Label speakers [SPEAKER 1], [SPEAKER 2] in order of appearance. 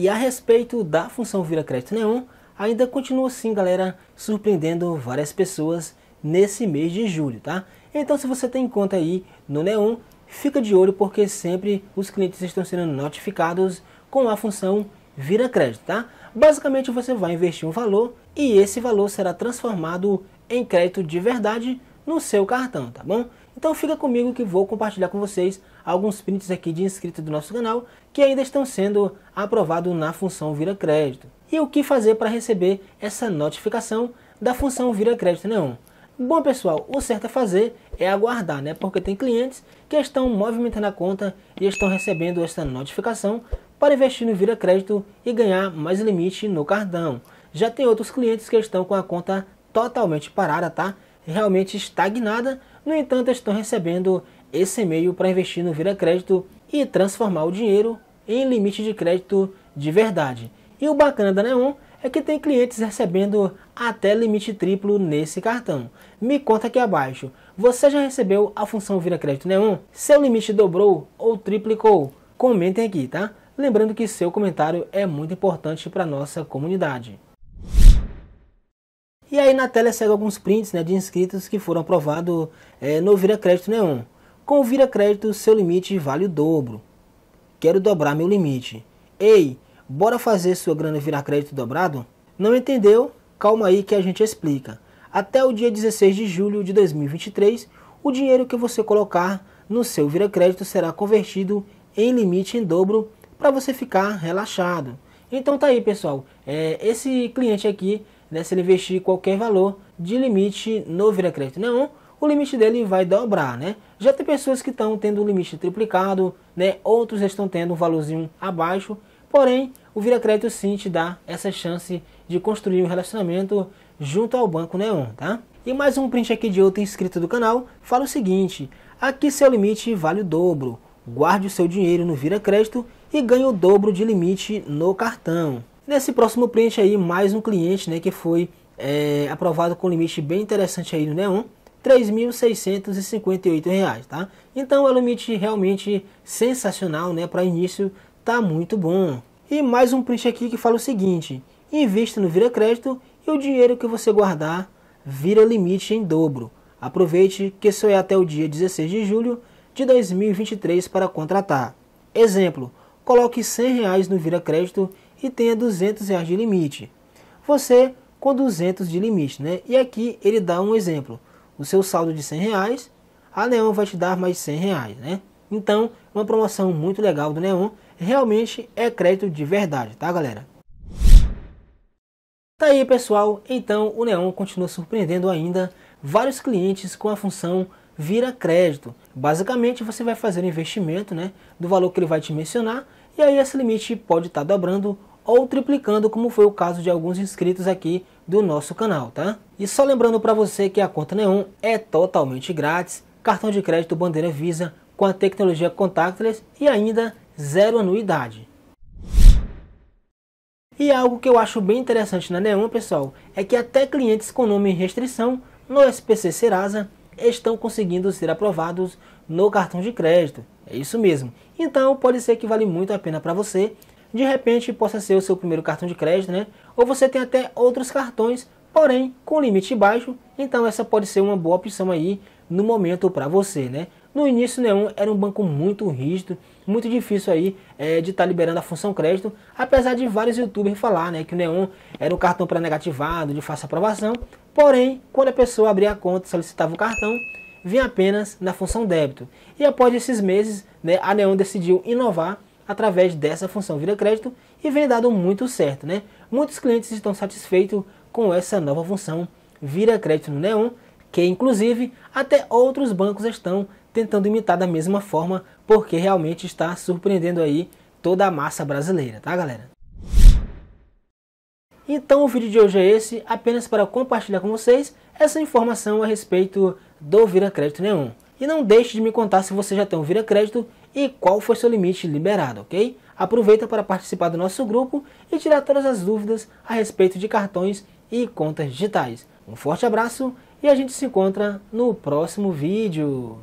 [SPEAKER 1] E a respeito da função Vira Crédito Neon, ainda continua sim, galera, surpreendendo várias pessoas nesse mês de julho, tá? Então se você tem conta aí no Neon, fica de olho porque sempre os clientes estão sendo notificados com a função Vira Crédito, tá? Basicamente você vai investir um valor e esse valor será transformado em crédito de verdade no seu cartão, tá bom? Então fica comigo que vou compartilhar com vocês alguns prints aqui de inscritos do nosso canal que ainda estão sendo aprovados na função Vira Crédito. E o que fazer para receber essa notificação da função Vira Crédito Neon? Né, Bom pessoal, o certo a fazer é aguardar, né? Porque tem clientes que estão movimentando a conta e estão recebendo essa notificação para investir no Vira Crédito e ganhar mais limite no cartão. Já tem outros clientes que estão com a conta totalmente parada, tá? Realmente estagnada, no entanto, estão recebendo esse e-mail para investir no Vira Crédito e transformar o dinheiro em limite de crédito de verdade. E o bacana da Neon é que tem clientes recebendo até limite triplo nesse cartão. Me conta aqui abaixo, você já recebeu a função Vira Crédito Neon? Seu limite dobrou ou triplicou? Comentem aqui, tá? Lembrando que seu comentário é muito importante para nossa comunidade. E aí na tela segue alguns prints né, de inscritos que foram aprovados é, no Vira Crédito Neon. Com o Vira Crédito, seu limite vale o dobro. Quero dobrar meu limite. Ei, bora fazer sua grana virar crédito dobrado? Não entendeu? Calma aí que a gente explica. Até o dia 16 de julho de 2023, o dinheiro que você colocar no seu Vira Crédito será convertido em limite em dobro para você ficar relaxado. Então tá aí, pessoal. É, esse cliente aqui né, se ele investir qualquer valor de limite no Vira Crédito Neon, o limite dele vai dobrar, né? Já tem pessoas que estão tendo o limite triplicado, né? Outros estão tendo um valorzinho abaixo, porém o Vira Crédito sim te dá essa chance de construir um relacionamento junto ao Banco Neon, tá? E mais um print aqui de outro inscrito do canal fala o seguinte: aqui seu limite vale o dobro. Guarde o seu dinheiro no Vira Crédito e ganhe o dobro de limite no cartão. Nesse próximo print aí, mais um cliente né, que foi é, aprovado com um limite bem interessante aí no Neon, R$ 3.658, tá? Então é um limite realmente sensacional, né? Para início, tá muito bom. E mais um print aqui que fala o seguinte, invista no Vira Crédito e o dinheiro que você guardar vira limite em dobro. Aproveite que só é até o dia 16 de julho de 2023 para contratar. Exemplo, coloque R$ 100 no Vira Crédito e tenha 200 reais de limite. Você com 200 de limite, né? E aqui ele dá um exemplo. O seu saldo de 100 reais, a Neon vai te dar mais 100 reais, né? Então, uma promoção muito legal do Neon. Realmente é crédito de verdade, tá galera? Tá aí pessoal, então o Neon continua surpreendendo ainda vários clientes com a função vira crédito. Basicamente você vai fazer um investimento né, do valor que ele vai te mencionar e aí esse limite pode estar tá dobrando ou triplicando, como foi o caso de alguns inscritos aqui do nosso canal, tá? E só lembrando para você que a conta Neon é totalmente grátis, cartão de crédito bandeira Visa com a tecnologia contactless e ainda zero anuidade. E algo que eu acho bem interessante na Neon, pessoal, é que até clientes com nome em restrição no SPC Serasa estão conseguindo ser aprovados no cartão de crédito. É isso mesmo. Então pode ser que vale muito a pena para você de repente possa ser o seu primeiro cartão de crédito, né? Ou você tem até outros cartões, porém com limite baixo, então essa pode ser uma boa opção aí no momento para você, né? No início, o Neon era um banco muito rígido, muito difícil aí é, de estar tá liberando a função crédito, apesar de vários youtubers falar né, que o Neon era um cartão para negativado de fácil aprovação, porém, quando a pessoa abria a conta e solicitava o cartão, vinha apenas na função débito. E após esses meses, né, a Neon decidiu inovar através dessa função Vira Crédito e vem dado muito certo, né? Muitos clientes estão satisfeitos com essa nova função Vira Crédito no Neon, que inclusive até outros bancos estão tentando imitar da mesma forma, porque realmente está surpreendendo aí toda a massa brasileira, tá galera? Então o vídeo de hoje é esse, apenas para compartilhar com vocês essa informação a respeito do Vira Crédito Neon. E não deixe de me contar se você já tem um Vira Crédito e qual foi seu limite liberado, ok? Aproveita para participar do nosso grupo e tirar todas as dúvidas a respeito de cartões e contas digitais. Um forte abraço e a gente se encontra no próximo vídeo.